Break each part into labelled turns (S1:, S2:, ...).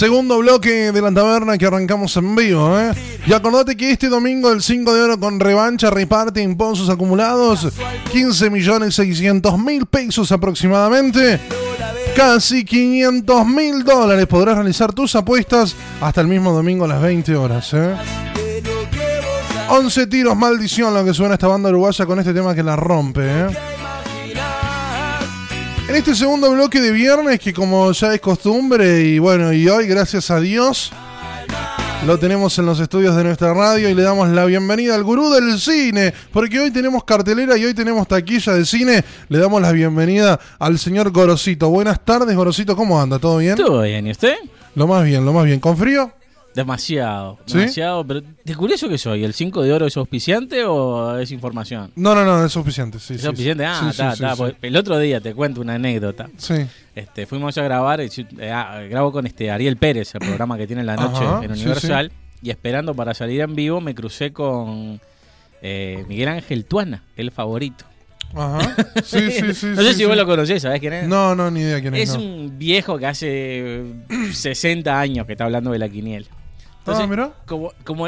S1: Segundo bloque de la taberna que arrancamos en vivo, ¿eh? Y acordate que este domingo el 5 de oro con revancha reparte pozos acumulados 15 millones 600 mil pesos aproximadamente. Casi 500 mil dólares podrás realizar tus apuestas hasta el mismo domingo a las 20 horas, ¿eh? 11 tiros, maldición, lo que suena esta banda uruguaya con este tema que la rompe, ¿eh? En este segundo bloque de viernes, que como ya es costumbre, y bueno, y hoy, gracias a Dios, lo tenemos en los estudios de nuestra radio y le damos la bienvenida al gurú del cine, porque hoy tenemos cartelera y hoy tenemos taquilla de cine. Le damos la bienvenida al señor Gorosito. Buenas tardes, Gorosito, ¿cómo anda? ¿Todo bien? Todo bien, ¿y usted? Lo más bien, lo más bien. ¿Con frío? Demasiado, demasiado.
S2: Pero ¿de curioso que soy? ¿El 5 de oro es auspiciante o es información? No, no, no, es auspiciante, sí. ¿Es auspiciante? ah, está, está. El otro día te cuento una anécdota. Sí. Este, fuimos a grabar, eh, eh, ah, grabo con este Ariel Pérez, el programa que tiene la noche en Universal, y esperando para salir en vivo me crucé con eh, Miguel Ángel Tuana, el favorito. Ajá. no sé si vos lo conocés, ¿sabés quién es? No, no, ni idea quién es. Es un viejo que hace 60 años que está hablando de la Quiniel Ah, Entonces, Como, como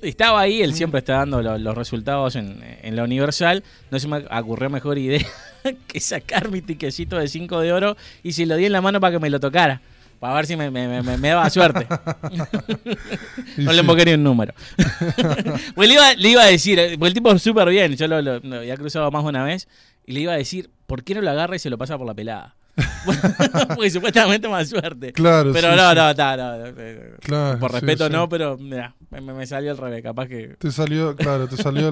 S2: estaba ahí, él mm. siempre está dando los resultados en, en, la Universal. No se me ocurrió mejor idea que sacar mi tiquecito de 5 de oro y se lo di en la mano para que me lo tocara. Para ver si me, daba suerte. no le envoqué ni un número. Pues le iba, a decir, pues el tipo súper bien, yo lo, había cruzado más de una vez, y le iba a decir, ¿por qué no lo agarra y se lo pasa por la pelada? porque supuestamente más suerte. Claro, Pero no, no, no, no, Por respeto no, pero mira, me, salió al revés, capaz que... Te salió,
S1: claro, te salió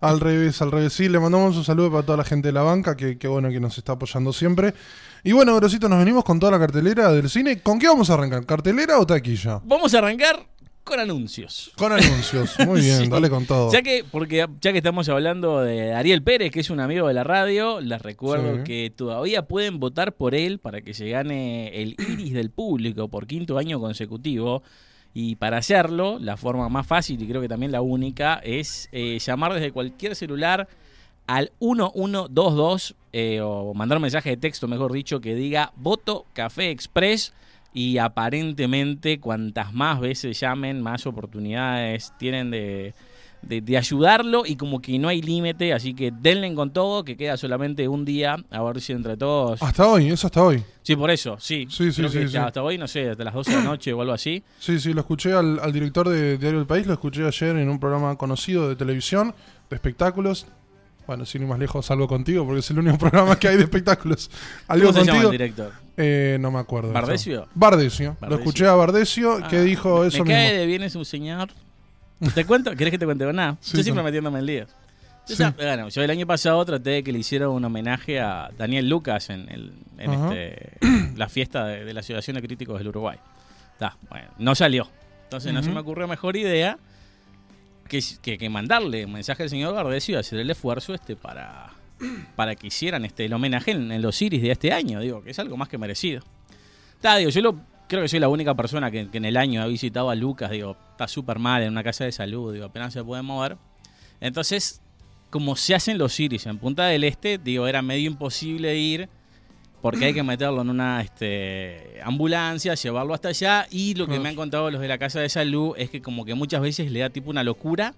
S1: al, revés, al revés. Sí, le mandamos un saludo para toda la gente de la banca, que, que bueno, que nos está apoyando siempre. Y bueno, Grosito, nos venimos con toda la cartelera del cine. ¿Con qué vamos a arrancar? ¿Cartelera o taquilla?
S2: Vamos a arrancar con anuncios.
S1: Con anuncios, muy bien, dale con todo. Ya que,
S2: porque, ya que estamos hablando de Ariel Pérez, que es un amigo de la radio, les recuerdo que todavía pueden votar por él para que se gane el iris del público por quinto año consecutivo. Y para hacerlo, la forma más fácil y creo que también la única es eh, llamar desde cualquier celular al 1122 eh, o mandar un mensaje de texto, mejor dicho, que diga Voto Café Express y aparentemente cuantas más veces llamen, más oportunidades tienen de, de, ayudarlo y como que no hay límite, así que denle con todo, que queda solamente un día, a ver si entre todos...
S1: Hasta hoy, eso hasta hoy.
S2: Sí, por eso, sí. Sí, sí, sí, Hasta hoy, no sé, hasta las 12 de la noche o algo así.
S1: Sí, sí, lo escuché al, al director de Diario del País, lo escuché ayer en un programa conocido de televisión, de espectáculos, bueno, sin ir más lejos, salgo contigo, porque es el único programa que hay de espectáculos. Algo ¿Cómo director? Eh, no me acuerdo. ¿Bardesio? Bardesio. Lo escuché a Bardesio que ah, dijo eso me cae de
S2: bien ese señor. ¿Te cuento? ¿Querés que te cuente? Nada. yo siempre metiéndome en líos. Yo, bueno, yo el año pasado traté de que le hiciera un homenaje a Daniel Lucas en, el, este, la fiesta de, la Asociación de Críticos del Uruguay. no salió. Entonces no se me ocurrió mejor idea que, mandarle un mensaje al señor Gardesio y hacer el esfuerzo este para, para que hicieran este, el homenaje en, los Iris de este año, digo, que es algo más que merecido. Está, yo lo, creo que soy la única persona que, en el año ha visitado a Lucas, digo, está súper mal en una casa de salud, digo, apenas se puede mover. Entonces, como se hacen los Iris en Punta del Este, digo, era medio imposible ir porque hay que meterlo en una este, ambulancia, llevarlo hasta allá y lo que me han contado los de la casa de salud es que como que muchas veces le da tipo una locura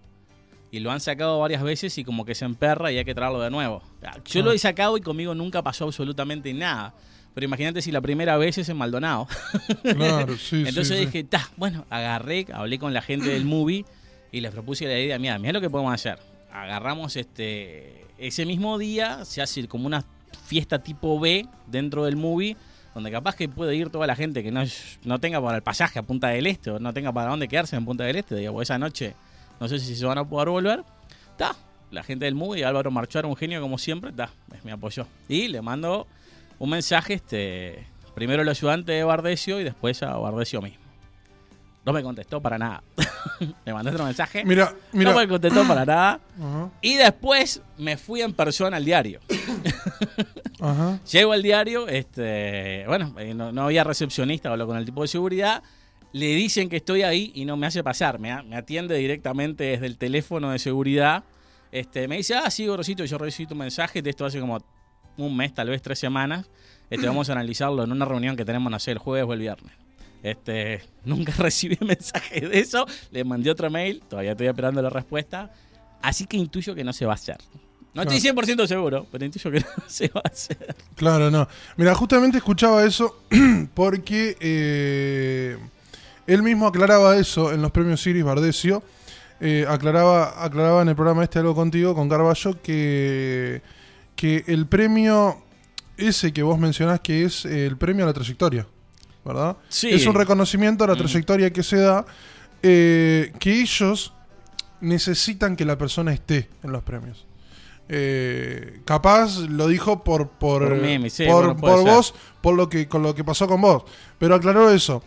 S2: y lo han sacado varias veces y como que se emperra y hay que traerlo de nuevo. Yo lo ah. he sacado y conmigo nunca pasó absolutamente nada. Pero imagínate si la primera vez es en Maldonado. Entonces dije, ta, bueno, agarré, hablé con la gente del movie y les propuse la idea, mira, mira lo que podemos hacer. Agarramos este ese mismo día, se hace como una fiesta tipo B dentro del movie, donde capaz que puede ir toda la gente que no, no tenga para el pasaje a Punta del Este o no tenga para dónde quedarse en Punta del Este, digamos, esa noche no sé si se van a poder volver. Está, la gente del movie, Álvaro era un genio como siempre, está, me apoyó. Y le mando un mensaje, este, primero al ayudante de Bardesio y después a Bardesio mismo. No me contestó para nada. le mandé otro mensaje. Mira, No me contestó para nada. Y después me fui en persona al diario. Llego al diario, este, bueno, eh, no, había recepcionista, hablo con el tipo de seguridad. Le dicen que estoy ahí y no me hace pasar. Me, atiende directamente desde el teléfono de seguridad. Este, me dice, ah, sí, Gorosito, yo recibí tu mensaje. De esto hace como un mes, tal vez tres semanas. Este, vamos a analizarlo en una reunión que tenemos, no sé, el jueves o el viernes. Este, nunca recibí mensaje de eso. Le mandé otro mail, todavía estoy esperando la respuesta. Así que intuyo que no se va a hacer. No estoy 100% seguro, pero intuyo que no se va a hacer.
S1: Claro, no. Mira, justamente escuchaba eso porque eh, él mismo aclaraba eso en los premios Iris Bardesio. Eh, aclaraba, aclaraba en el programa este algo contigo, con Carballo, que, que el premio ese que vos mencionás que es el premio a la trayectoria, ¿verdad? Sí. Es un reconocimiento a la mm. trayectoria que se da, eh, que ellos necesitan que la persona esté en los premios. Eh, capaz lo dijo por por, por, por, vos, por lo que con lo que pasó con vos. Pero aclaró eso.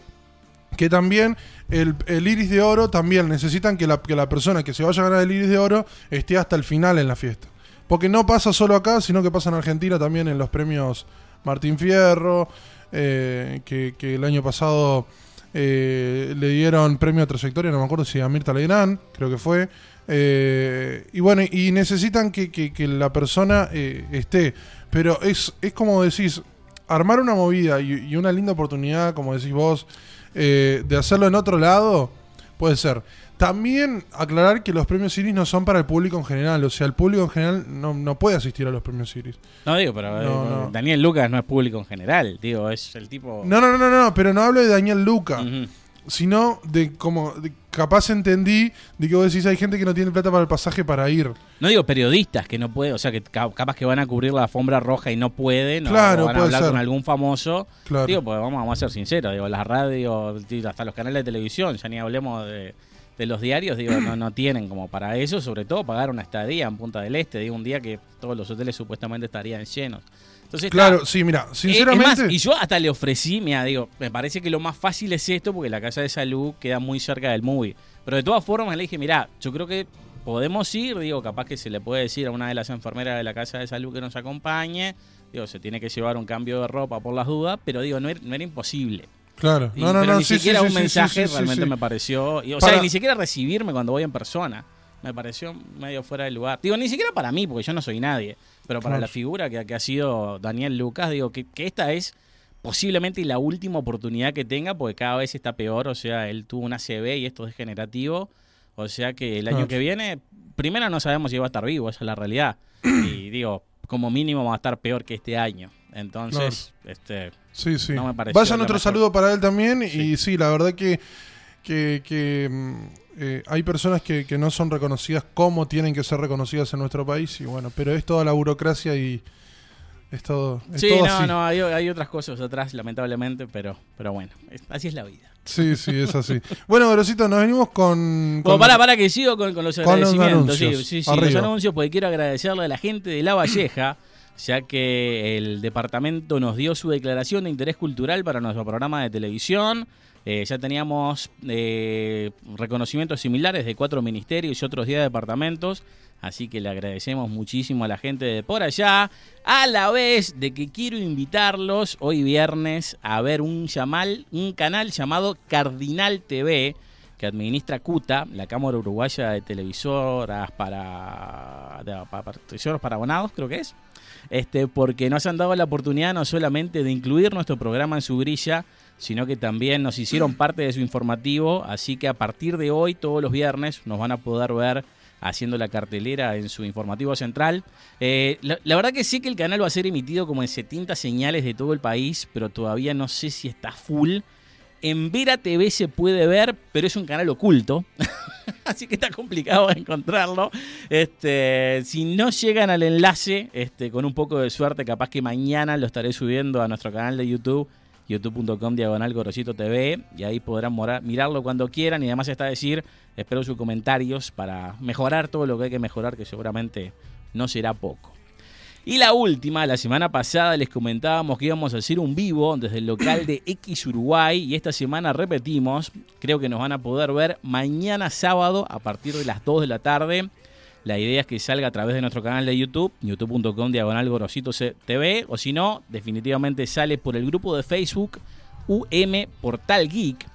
S1: Que también el, el, iris de oro también necesitan que la, que la persona que se vaya a ganar el iris de oro esté hasta el final en la fiesta. Porque no pasa solo acá, sino que pasa en Argentina también en los premios Martín Fierro, eh, que, el año pasado eh, le dieron premio a trayectoria, no me acuerdo si a Mirta Legrand, creo que fue. Eh, y bueno, y necesitan que, la persona eh, esté. Pero es, es como decís, armar una movida y, una linda oportunidad, como decís vos, eh, de hacerlo en otro lado, puede ser. También aclarar que los premios Iris no son para el público en general. O sea, el público en general no, no puede asistir a los premios Iris.
S2: No, digo, pero Daniel Lucas no es público en general. Digo, es el tipo. No, no, no,
S1: no, pero no hablo de Daniel Lucas sino de como capaz entendí de que vos decís hay gente que no tiene plata para el pasaje para ir.
S2: No digo periodistas que no pueden, o sea que capaz que van a cubrir la alfombra roja y no pueden, claro, van hablar con algún famoso. Claro. Digo, pues, vamos, a ser sinceros, digo, las radios, hasta los canales de televisión, ya ni hablemos de, de los diarios, digo, no, no tienen como para eso, sobre todo pagar una estadía en Punta del Este, digo, un día que todos los hoteles supuestamente estarían llenos
S1: claro, sí, mira, eh, sinceramente. y yo
S2: hasta le ofrecí, mira, digo, me parece que lo más fácil es esto porque la casa de salud queda muy cerca del movie. Pero de todas formas le dije, mira, yo creo que podemos ir, digo, capaz que se le puede decir a una de las enfermeras de la casa de salud que nos acompañe, digo, se tiene que llevar un cambio de ropa por las dudas, pero digo, no era, imposible. Claro, no, no, no, ni siquiera un mensaje realmente me pareció, o sea, ni siquiera recibirme cuando voy en persona me pareció medio fuera de lugar. Digo, ni siquiera para mí, porque yo no soy nadie, pero para la figura que, ha sido Daniel Lucas, digo que, esta es posiblemente la última oportunidad que tenga, porque cada vez está peor, o sea, él tuvo una CB y esto es generativo, o sea que el año que viene, primero no sabemos si va a estar vivo, esa es la realidad, y digo, como mínimo va a estar peor que este año. Entonces, este, sí, sí. no me parece. saludo
S1: para él también, y sí, la verdad que que, mm, eh, hay personas que, no son reconocidas como tienen que ser reconocidas en nuestro país, y bueno, pero es toda la burocracia y es todo. sí, no,
S2: no, hay, otras cosas atrás, lamentablemente, pero, pero bueno, así es la vida.
S1: Sí, sí, es así. bueno, Grosito, nos venimos con. con para, para que sigo con, los agradecimientos. sí, sí, sí los
S2: anuncios, porque quiero agradecerle a la gente de La Valleja. ya que el departamento nos dio su declaración de interés cultural para nuestro programa de televisión. Eh, ya teníamos eh, reconocimientos similares de cuatro ministerios y otros 10 departamentos. Así que le agradecemos muchísimo a la gente de por allá. A la vez de que quiero invitarlos hoy viernes a ver un, un canal llamado Cardinal TV que administra CUTA, la Cámara Uruguaya de Televisoras para, para para Abonados, creo que es. Este, porque nos han dado la oportunidad no solamente de incluir nuestro programa en su grilla, sino que también nos hicieron parte de su informativo, así que a partir de hoy, todos los viernes, nos van a poder ver haciendo la cartelera en su informativo central. Eh, la, verdad que sí que el canal va a ser emitido como en 70 señales de todo el país, pero todavía no sé si está full. En Vera TV se puede ver, pero es un canal oculto. Así que está complicado encontrarlo. Este, si no llegan al enlace, este, con un poco de suerte, capaz que mañana lo estaré subiendo a nuestro canal de YouTube youtube.com diagonal TV y ahí podrán mirarlo cuando quieran y además está decir, espero sus comentarios para mejorar todo lo que hay que mejorar que seguramente no será poco. Y la última, la semana pasada les comentábamos que íbamos a hacer un vivo desde el local de X Uruguay y esta semana repetimos, creo que nos van a poder ver mañana sábado a partir de las 2 de la tarde la idea es que salga a través de nuestro canal de YouTube, youtube.com diagonal TV, o si no, definitivamente sale por el grupo de Facebook UM Portal Geek.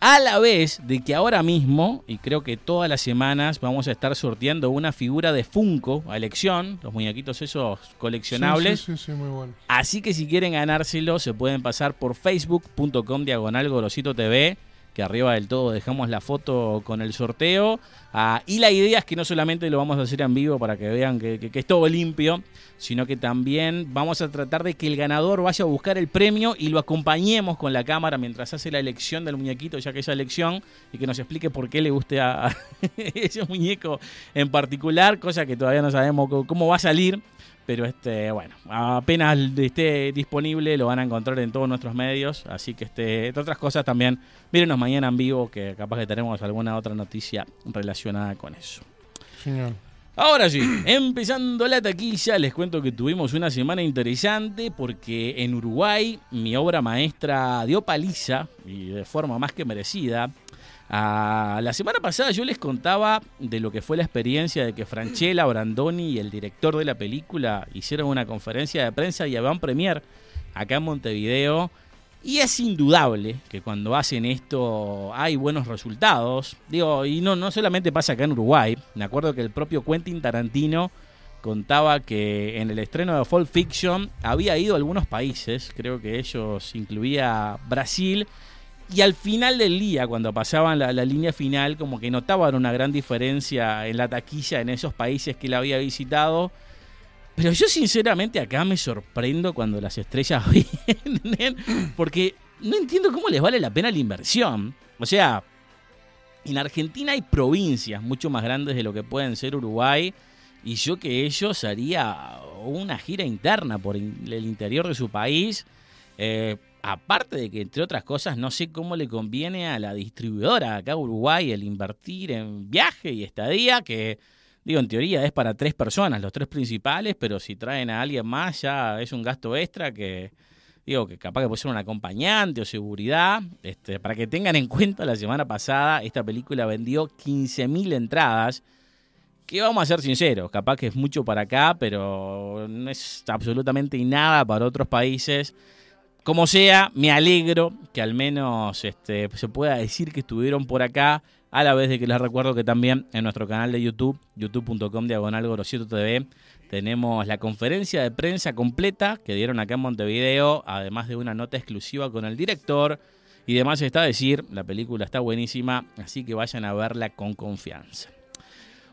S2: A la vez de que ahora mismo, y creo que todas las semanas, vamos a estar sorteando una figura de Funko a elección, los muñequitos esos coleccionables. Sí, sí, sí, muy bueno. Así que si quieren ganárselo, se pueden pasar por facebook.com diagonal TV, que arriba del todo dejamos la foto con el sorteo. Ah, y la idea es que no solamente lo vamos a hacer en vivo para que vean que, es todo limpio, sino que también vamos a tratar de que el ganador vaya a buscar el premio y lo acompañemos con la cámara mientras hace la elección del muñequito, ya que esa elección, y que nos explique por qué le guste a, ese muñeco en particular, cosa que todavía no sabemos cómo va a salir. Pero este, bueno, apenas esté disponible lo van a encontrar en todos nuestros medios. Así que este, entre otras cosas también, mírenos mañana en vivo que capaz que tenemos alguna otra noticia relacionada con eso. Ahora sí, empezando la taquilla, les cuento que tuvimos una semana interesante porque en Uruguay mi obra maestra dio paliza, y de forma más que merecida. la semana pasada yo les contaba de lo que fue la experiencia de que Franchella, Brandoni y el director de la película hicieron una conferencia de prensa y habían premier acá en Montevideo y es indudable que cuando hacen esto hay buenos resultados. Digo, y no, no solamente pasa acá en Uruguay. Me acuerdo que el propio Quentin Tarantino contaba que en el estreno de Fall Fiction había ido a algunos países, creo que ellos incluía Brasil, y al final del día, cuando pasaban la, la, línea final, como que notaban una gran diferencia en la taquilla en esos países que él había visitado pero yo sinceramente acá me sorprendo cuando las estrellas vienen, porque no entiendo cómo les vale la pena la inversión. O sea, en Argentina hay provincias mucho más grandes de lo que pueden ser Uruguay, y yo que ellos haría una gira interna por el interior de su país. Eh, aparte de que, entre otras cosas, no sé cómo le conviene a la distribuidora acá Uruguay el invertir en viaje y estadía, que digo, en teoría es para tres personas, los tres principales, pero si traen a alguien más ya es un gasto extra que, digo, que capaz que puede ser un acompañante o seguridad. Este, para que tengan en cuenta, la semana pasada esta película vendió 15.000 entradas. Que vamos a ser sinceros, capaz que es mucho para acá, pero no es absolutamente nada para otros países. Como sea, me alegro que al menos este, se pueda decir que estuvieron por acá, a la vez de que les recuerdo que también en nuestro canal de YouTube, youtube.com diagonal TV, tenemos la conferencia de prensa completa que dieron acá en Montevideo, además de una nota exclusiva con el director. Y demás está a decir, la película está buenísima, así que vayan a verla con confianza.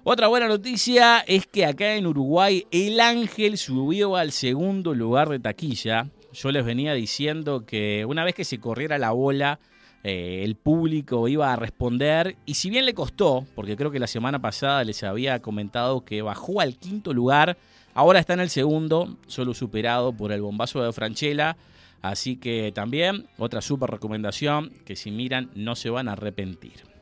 S2: Otra buena noticia es que acá en Uruguay El Ángel subió al segundo lugar de taquilla yo les venía diciendo que una vez que se corriera la bola, eh, el público iba a responder. Y si bien le costó, porque creo que la semana pasada les había comentado que bajó al quinto lugar, ahora está en el segundo, solo superado por el bombazo de Franchella. Así que también otra super recomendación que si miran no se van a arrepentir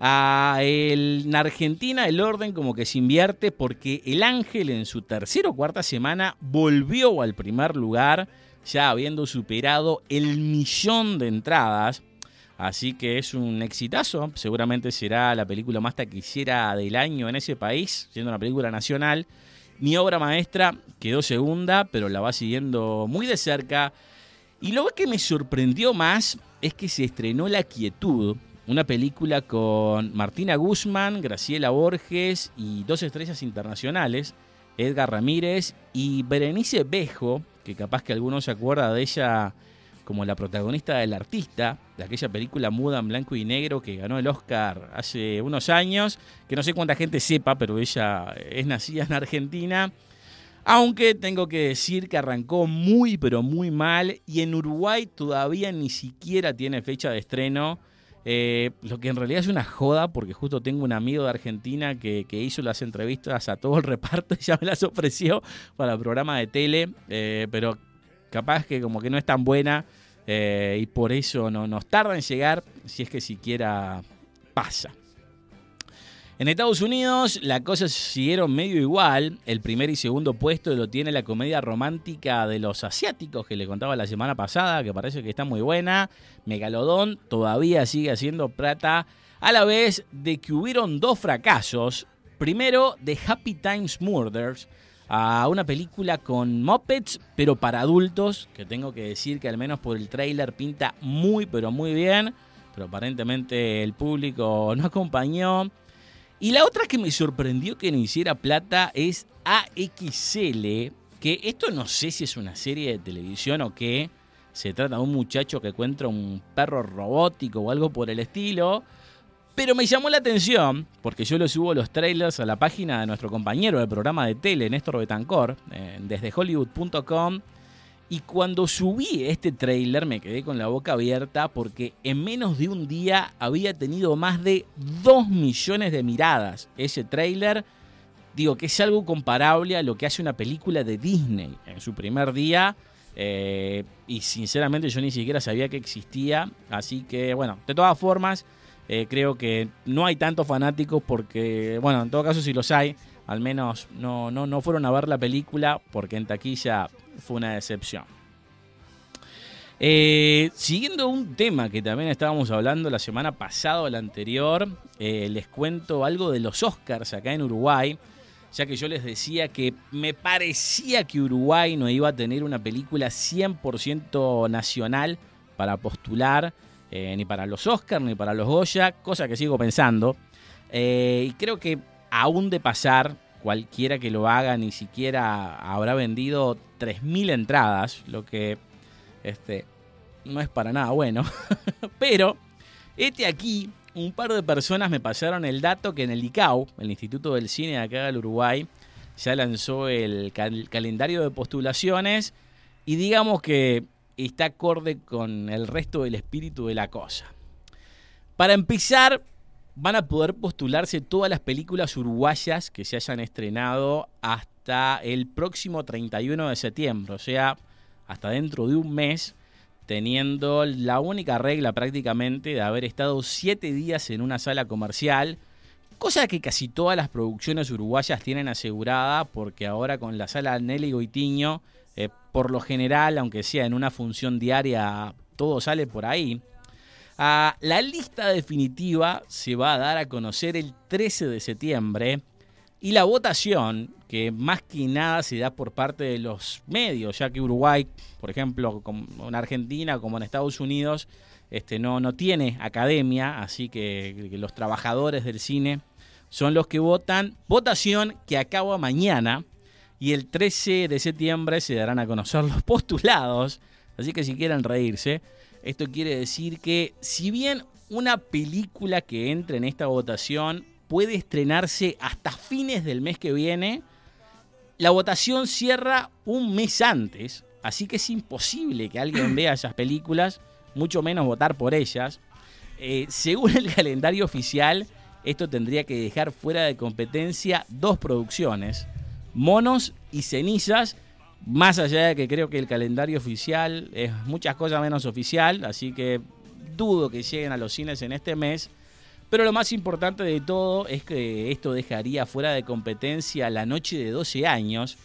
S2: en Argentina el orden como que se invierte porque el Ángel en su tercera o cuarta semana volvió al primer lugar, ya habiendo superado el millón de entradas. Así que es un exitazo, seguramente será la película más taquillera del año en ese país, siendo una película nacional. Mi obra maestra quedó segunda, pero la va siguiendo muy de cerca. Y lo que me sorprendió más es que se estrenó La Quietud, una película con Martina Guzmán, Graciela Borges y dos estrellas internacionales, Edgar Ramírez y Berenice Bejo, que capaz que alguno se acuerda de ella como la protagonista del artista, de aquella película muda en blanco y negro que ganó el Oscar hace unos años, que no sé cuánta gente sepa, pero ella es nacida en Argentina, aunque tengo que decir que arrancó muy pero muy mal y en Uruguay todavía ni siquiera tiene fecha de estreno eh, lo que en realidad es una joda, porque justo tengo un amigo de Argentina que, hizo las entrevistas a todo el reparto y ya me las ofreció para el programa de tele, eh, pero capaz que como que no es tan buena eh, y por eso no, nos tarda en llegar, si es que siquiera pasa. En Estados Unidos la cosa siguieron medio igual. El primer y segundo puesto lo tiene la comedia romántica de los asiáticos que le contaba la semana pasada, que parece que está muy buena. Megalodón todavía sigue haciendo plata, a la vez de que hubieron dos fracasos. Primero, de Happy Times Murders, a una película con moppets pero para adultos, que tengo que decir que al menos por el tráiler pinta muy, pero muy bien. Pero aparentemente el público no acompañó. Y la otra que me sorprendió que no hiciera plata es AXL, que esto no sé si es una serie de televisión o qué. Se trata de un muchacho que encuentra un perro robótico o algo por el estilo. Pero me llamó la atención, porque yo lo subo los trailers a la página de nuestro compañero del programa de tele, Néstor Betancor, eh, desde hollywood.com y cuando subí este trailer me quedé con la boca abierta porque en menos de un día había tenido más de 2 millones de miradas ese trailer. Digo que es algo comparable a lo que hace una película de Disney en su primer día. Eh, y sinceramente yo ni siquiera sabía que existía. Así que bueno, de todas formas, eh, creo que no hay tantos fanáticos porque, bueno, en todo caso si los hay, al menos no, no, no fueron a ver la película porque en taquilla fue una decepción. Eh, siguiendo un tema que también estábamos hablando la semana pasada o la anterior, eh, les cuento algo de los Oscars acá en Uruguay, ya que yo les decía que me parecía que Uruguay no iba a tener una película 100% nacional para postular, eh, ni para los Oscars, ni para los Goya, cosa que sigo pensando. y creo que aún de pasar, cualquiera que lo haga ni siquiera habrá vendido 3.000 entradas, lo que este, no es para nada bueno. Pero, este aquí, un par de personas me pasaron el dato que en el ICAO, el Instituto del Cine de acá del Uruguay, ya lanzó el calendario de postulaciones y digamos que está acorde con el resto del espíritu de la cosa. Para empezar, van a poder postularse todas las películas uruguayas que se hayan estrenado hasta el próximo 31 de septiembre, o sea, hasta dentro de un mes, teniendo la única regla prácticamente de haber estado siete días en una sala comercial, cosa que casi todas las producciones uruguayas tienen asegurada, porque ahora con la sala Nelly Goitiño, eh, por lo general, aunque sea en una función diaria, todo sale por ahí la lista definitiva se va a dar a conocer el 13 de septiembre y la votación, que más que nada se da por parte de los medios, ya que Uruguay, por ejemplo, en Argentina, como en Estados Unidos, este, no, tiene academia, así que, que los trabajadores del cine son los que votan. Votación que acaba mañana y el 13 de septiembre se darán a conocer los postulados, así que si quieren reírse. Esto quiere decir que si bien una película que entre en esta votación puede estrenarse hasta fines del mes que viene, la votación cierra un mes antes, así que es imposible que alguien vea esas películas, mucho menos votar por ellas. Eh, según el calendario oficial, esto tendría que dejar fuera de competencia dos producciones, Monos y Cenizas, más allá de que creo que el calendario oficial es muchas cosas menos oficial, así que dudo que lleguen a los cines en este mes. Pero lo más importante de todo es que esto dejaría fuera de competencia la noche de 12 años,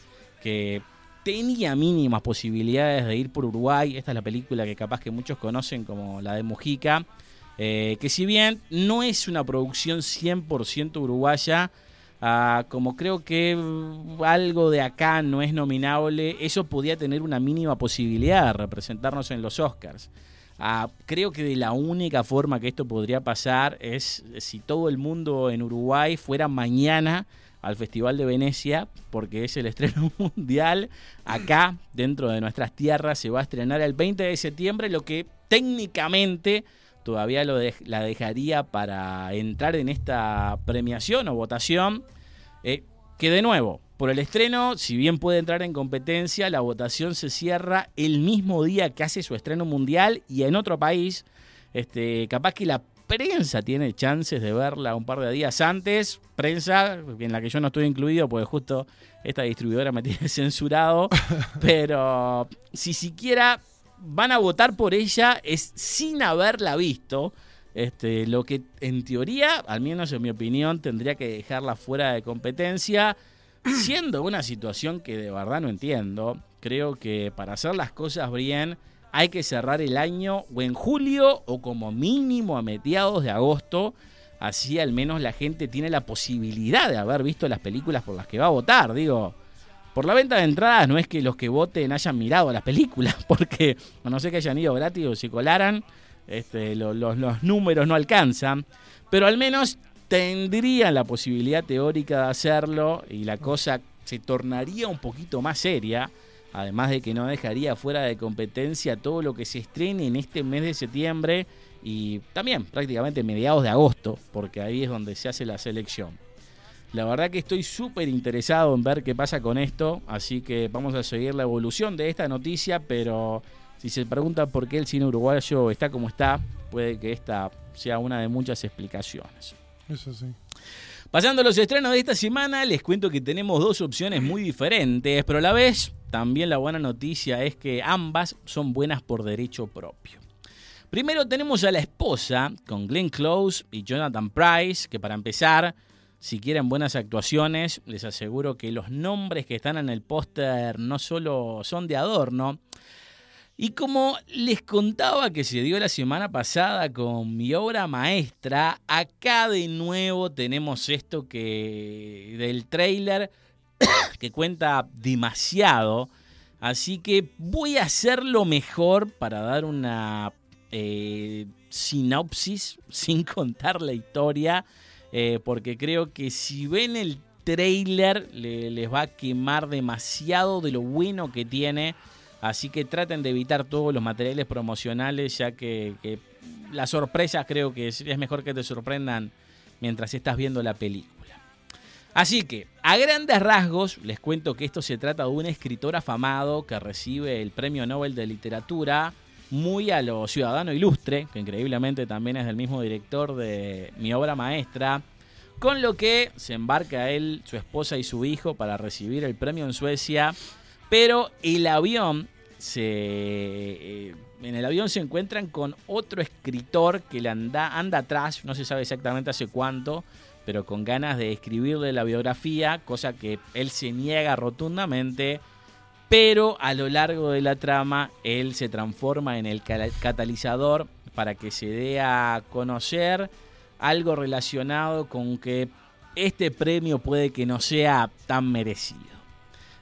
S2: que tenía mínimas posibilidades de ir por Uruguay. Esta es la película que capaz que muchos conocen como la de Mujica, eh, que si bien no es una producción 100% uruguaya, Ah, como creo que algo de acá no es nominable, eso podía tener una mínima posibilidad de representarnos en los Oscars. Ah, creo que de la única forma que esto podría pasar es si todo el mundo en Uruguay fuera mañana al Festival de Venecia, porque es el estreno mundial. Acá, dentro de nuestras tierras, se va a estrenar el 20 de septiembre, lo que técnicamente todavía lo la dejaría para entrar en esta premiación o votación, eh, que de nuevo, por el estreno, si bien puede entrar en competencia, la votación se cierra el mismo día que hace su estreno mundial y en otro país, este, capaz que la prensa tiene chances de verla un par de días antes, prensa en la que yo no estoy incluido, porque justo esta distribuidora me tiene censurado, pero si siquiera van a votar por ella es sin haberla visto. Este, lo que en teoría, al menos en mi opinión, tendría que dejarla fuera de competencia, siendo una situación que de verdad no entiendo. Creo que para hacer las cosas bien hay que cerrar el año o en julio o como mínimo a mediados de agosto. Así al menos la gente tiene la posibilidad de haber visto las películas por las que va a votar. Digo, por la venta de entradas no es que los que voten hayan mirado las películas, porque a no sé que hayan ido gratis o se colaran, este, los números no alcanzan, pero al menos tendrían la posibilidad teórica de hacerlo y la cosa se tornaría un poquito más seria, además de que no dejaría fuera de competencia todo lo que se estrene en este mes de septiembre y también prácticamente mediados de agosto, porque ahí es donde se hace la selección. La verdad que estoy súper interesado en ver qué pasa con esto, así que vamos a seguir la evolución de esta noticia, pero si se pregunta por qué el cine uruguayo está como está, puede que esta sea una de muchas explicaciones. Eso sí. Pasando a los estrenos de esta semana, les cuento que tenemos dos opciones muy diferentes, pero a la vez también la buena noticia es que ambas son buenas por derecho propio. Primero tenemos a La Esposa con Glenn Close y Jonathan Price, que para empezar si quieren buenas actuaciones, les aseguro que los nombres que están en el póster no solo son de adorno. Y como les contaba que se dio la semana pasada con mi obra maestra, acá de nuevo tenemos esto que del trailer que cuenta demasiado. Así que voy a hacer lo mejor para dar una eh, sinopsis sin contar la historia eh, porque creo que si ven el trailer les va a quemar demasiado de lo bueno que tiene. Así que traten de evitar todos los materiales promocionales, ya que, las sorpresas creo que es mejor que te sorprendan mientras estás viendo la película. Así que, a grandes rasgos, les cuento que esto se trata de un escritor afamado que recibe el Premio Nobel de Literatura muy a lo ciudadano ilustre, que increíblemente también es el mismo director de mi obra maestra, con lo que se embarca él, su esposa y su hijo para recibir el premio en Suecia, pero el avión se eh, en el avión se encuentran con otro escritor que le anda, anda atrás, no se sabe exactamente hace cuánto, pero con ganas de escribirle la biografía, cosa que él se niega rotundamente pero a lo largo de la trama él se transforma en el catalizador para que se dé a conocer algo relacionado con que este premio puede que no sea tan merecido.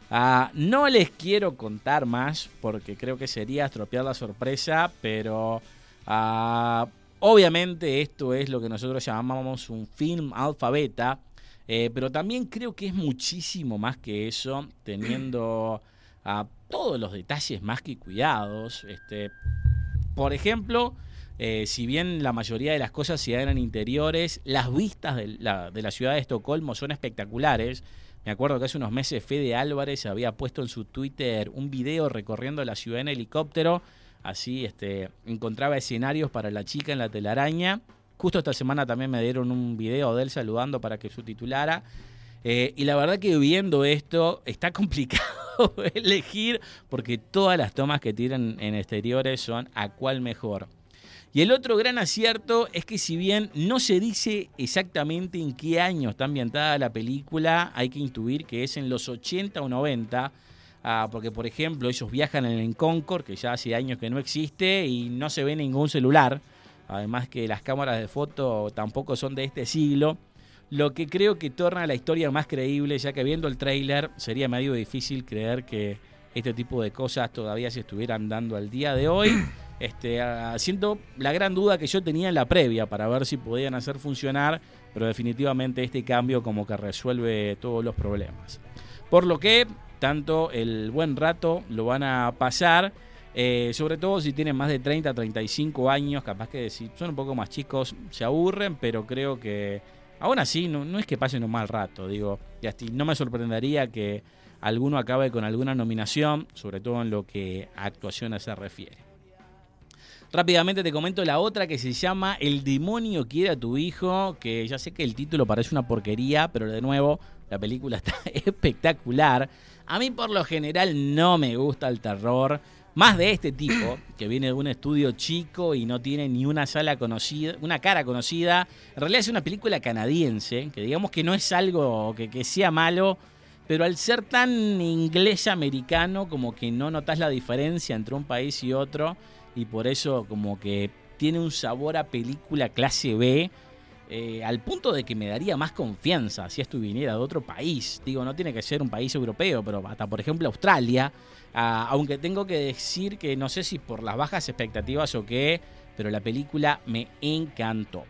S2: Ah, no les quiero contar más porque creo que sería estropear la sorpresa, pero ah, obviamente esto es lo que nosotros llamamos un film alfabeta, eh, pero también creo que es muchísimo más que eso, teniendo a todos los detalles más que cuidados. Este, por ejemplo, eh, si bien la mayoría de las cosas se dan interiores, las vistas de la, ciudad de Estocolmo son espectaculares. Me acuerdo que hace unos meses Fede Álvarez había puesto en su Twitter un video recorriendo la ciudad en helicóptero. Así este, encontraba escenarios para la chica en la telaraña. Justo esta semana también me dieron un video de él saludando para que su titulara. Eh, y la verdad que viendo esto está complicado elegir porque todas las tomas que tiran en exteriores son a cuál mejor. Y el otro gran acierto es que si bien no se dice exactamente en qué año está ambientada la película, hay que intuir que es en los 80 o 90, ah, porque por ejemplo ellos viajan en el Concord, que ya hace años que no existe, y no se ve ningún celular, además que las cámaras de foto tampoco son de este siglo lo que creo que torna la historia más creíble, ya que viendo el tráiler sería medio difícil creer que este tipo de cosas todavía se estuvieran dando al día de hoy. Este, haciendo ah, la gran duda que yo tenía en la previa para ver si podían hacer funcionar, pero definitivamente este cambio como que resuelve todos los problemas. Por lo que tanto el buen rato lo van a pasar. Eh, sobre todo si tienen más de 30, 35 años, capaz que si son un poco más chicos se aburren, pero creo que Aún así, no, es que pasen un mal rato, digo. Y no me sorprendería que alguno acabe con alguna nominación, sobre todo en lo que a actuaciones se refiere. Rápidamente te comento la otra que se llama El demonio quiere a tu hijo, que ya sé que el título parece una porquería, pero de nuevo, la película está espectacular. A mí por lo general no me gusta el terror, más de este tipo, que viene de un estudio chico y no tiene ni una sala conocida, una cara conocida. En realidad es una película canadiense, que digamos que no es algo que, sea malo, pero al ser tan inglés-americano, como que no notas la diferencia entre un país y otro, y por eso como que tiene un sabor a película clase B. Eh, al punto de que me daría más confianza si esto viniera de otro país. Digo, no tiene que ser un país europeo, pero hasta por ejemplo Australia, Ah, aunque tengo que decir que no sé si por las bajas expectativas o qué, pero la película me encantó.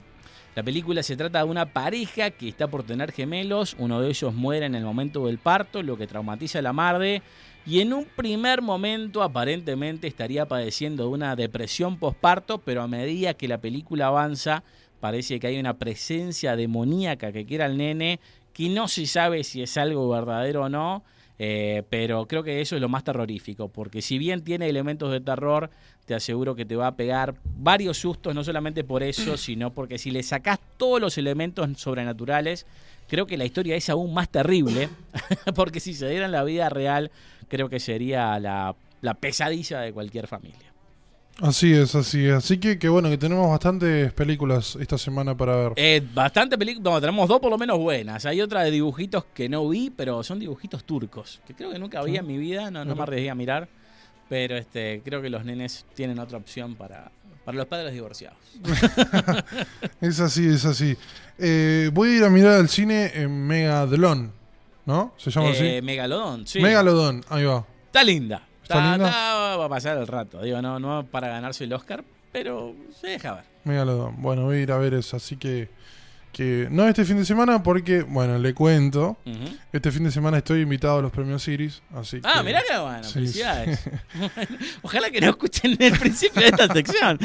S2: La película se trata de una pareja que está por tener gemelos, uno de ellos muere en el momento del parto, lo que traumatiza a la madre, y en un primer momento aparentemente estaría padeciendo una depresión postparto, pero a medida que la película avanza parece que hay una presencia demoníaca que quiere al nene, que no se sabe si es algo verdadero o no, eh, pero creo que eso es lo más terrorífico, porque si bien tiene elementos de terror, te aseguro que te va a pegar varios sustos, no solamente por eso, sino porque si le sacás todos los elementos sobrenaturales, creo que la historia es aún más terrible, porque si se diera en la vida real, creo que sería la pesadilla de cualquier familia.
S1: Así es, así es. Así que, bueno, que tenemos bastantes películas esta semana para ver. Eh,
S2: bastante películas, no, tenemos dos por lo menos buenas. Hay otra de dibujitos que no vi, pero son dibujitos turcos, que creo que nunca había en mi vida, no, no me arriesgué a mirar, pero este creo que los nenes tienen otra opción para, para los padres divorciados.
S1: es así, es así. Eh, voy a ir a mirar al cine en Megadlon, ¿no? ¿Se llama así? Eh, Megalodón, sí. Megalodón, ahí va. Está linda. Está,
S2: va a pasar el rato. Digo, no, no para ganarse el Oscar, pero se deja ver.
S1: Bueno, voy a ir a ver eso. Así que, No este fin de semana, porque, bueno, le cuento. Este fin de semana estoy invitado a los premios Iris. Así ah, mirá bueno, felicidades. ojalá que no escuchen el principio de esta sección.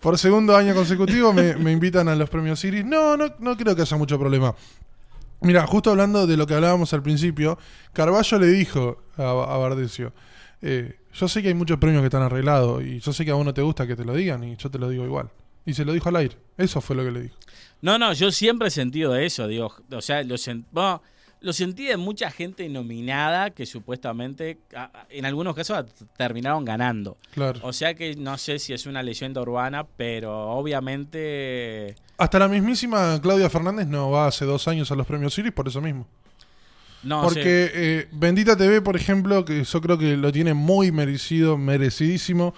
S1: Por segundo año consecutivo me, invitan a los premios Iris. No, no, no creo que haya mucho problema. Mira, justo hablando de lo que hablábamos al principio, Carballo le dijo a, Vardesio, eh, yo sé que hay muchos premios que están arreglados y yo sé que a uno te gusta que te lo digan y yo te lo digo igual. Y se lo dijo al aire. Eso fue lo que le dijo.
S2: No, no, yo siempre he sentido eso, digo. O sea, lo lo sentí de mucha gente nominada que supuestamente, en algunos casos, terminaron ganando. Claro. O sea que no sé si es una leyenda urbana, pero obviamente...
S1: Hasta la mismísima Claudia Fernández no va hace dos años a los premios Iris por eso mismo. No, Porque eh, Bendita TV, por ejemplo, que yo creo que lo tiene muy merecido, merecidísimo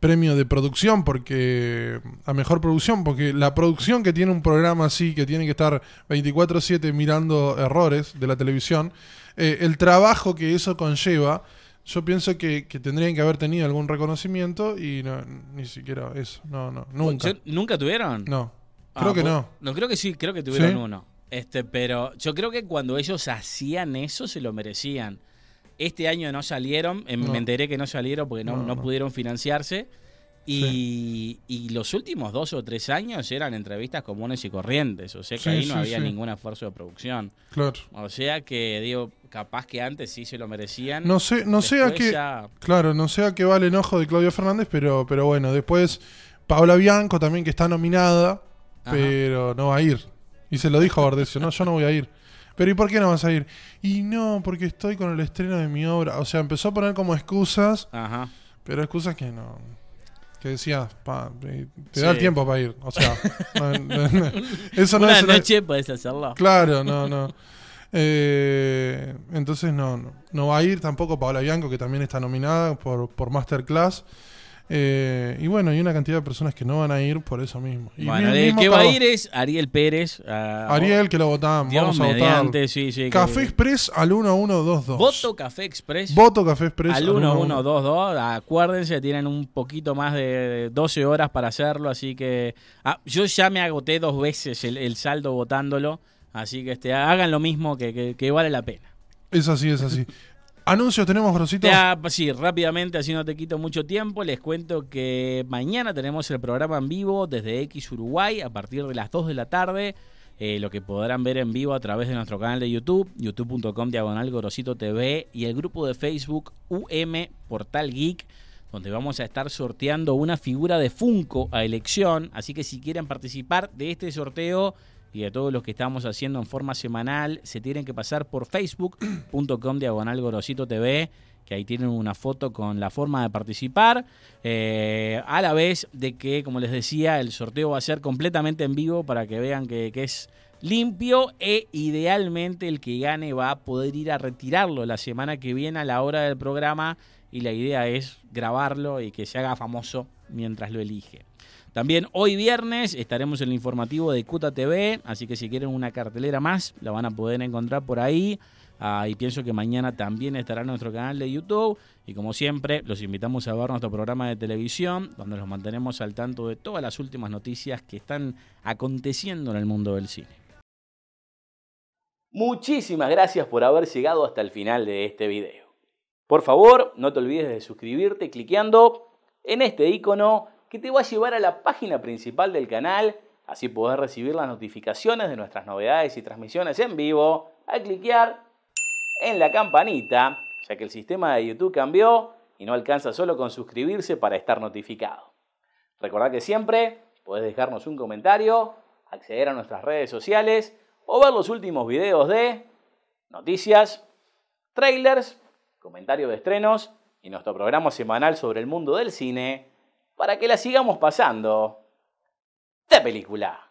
S1: premio de producción, porque a mejor producción, porque la producción que tiene un programa así, que tiene que estar 24/7 mirando errores de la televisión, eh, el trabajo que eso conlleva, yo pienso que, tendrían que haber tenido algún reconocimiento y ni siquiera eso, no, no, nunca. ¿Nunca
S2: tuvieron? No, creo ah, que no. No, creo que sí, creo que tuvieron uno. Este, pero yo creo que cuando ellos hacían eso se lo merecían. Este año no salieron, em, me enteré que no salieron porque no, pudieron financiarse. Y, los últimos dos o tres años eran entrevistas comunes y corrientes, o sea que ahí no había ningún esfuerzo de producción. Claro. O sea que, digo, capaz que antes sí se lo merecían. No sé, no sé a qué.
S1: Claro, no sé a va el enojo de Claudio Fernández, pero, pero bueno, después Paula Bianco también que está nominada, pero no va a ir. Y se lo dijo a Bardesio, no, yo no voy a ir. Pero ¿y por qué no vas a ir? Y no, porque estoy con el estreno de mi obra. O sea, empezó a poner como excusas. Pero excusas que no. Que decías, eh, te da el tiempo para ir. O sea, noche hacerlo. Claro, no, no. Eh, entonces no, no, va a ir tampoco Paola Bianco, que también está nominada por, por Masterclass. Eh, y bueno, hay una cantidad de personas que no van a ir por eso mismo. bueno, el, que va a ir
S2: es Ariel Pérez. Ariel, que lo votamos. Vamos a votar. Sí, sí, Café
S1: Express al 1122.
S2: Voto Café Express. Voto Café Express al 1122. Acuérdense, tienen un poquito más de 12 horas para hacerlo. Así que ah, yo ya me agoté dos veces el, saldo votándolo. Así que este, hagan lo mismo, que vale la pena.
S1: Es así, es así. Anuncios tenemos, Gorocito? Ya,
S2: pues sí, rápidamente, así no te quito mucho tiempo. Les cuento que mañana tenemos el programa en vivo desde X Uruguay a partir de las 2 de la tarde. Eh, lo que podrán ver en vivo a través de nuestro canal de YouTube, youtube.com diagonal Gorosito TV y el grupo de Facebook UM Portal Geek, donde vamos a estar sorteando una figura de Funko a elección. Así que si quieren participar de este sorteo, y de todos los que estamos haciendo en forma semanal, se tienen que pasar por facebook.com diagonal TV que ahí tienen una foto con la forma de participar, eh, a la vez de que, como les decía, el sorteo va a ser completamente en vivo para que vean que es limpio e idealmente el que gane va a poder ir a retirarlo la semana que viene a la hora del programa y la idea es grabarlo y que se haga famoso mientras lo elige. También hoy viernes estaremos en el informativo de Cuta TV, así que si quieren una cartelera más, la van a poder encontrar por ahí. Ah, y pienso que mañana también estará en nuestro canal de YouTube. Y como siempre, los invitamos a ver nuestro programa de televisión, donde los mantenemos al tanto de todas las últimas noticias que están aconteciendo en el mundo del cine. Muchísimas gracias por haber llegado hasta el final de este video. Por favor, no te olvides de suscribirte cliqueando en este icono que te va a llevar a la página principal del canal, así podés recibir las notificaciones de nuestras novedades y transmisiones en vivo, al cliquear en la campanita, ya que el sistema de YouTube cambió y no alcanza solo con suscribirse para estar notificado. Recordad que siempre podés dejarnos un comentario, acceder a nuestras redes sociales o ver los últimos videos de noticias, trailers, comentarios de estrenos y nuestro programa semanal sobre el mundo del cine para que la sigamos pasando. De película.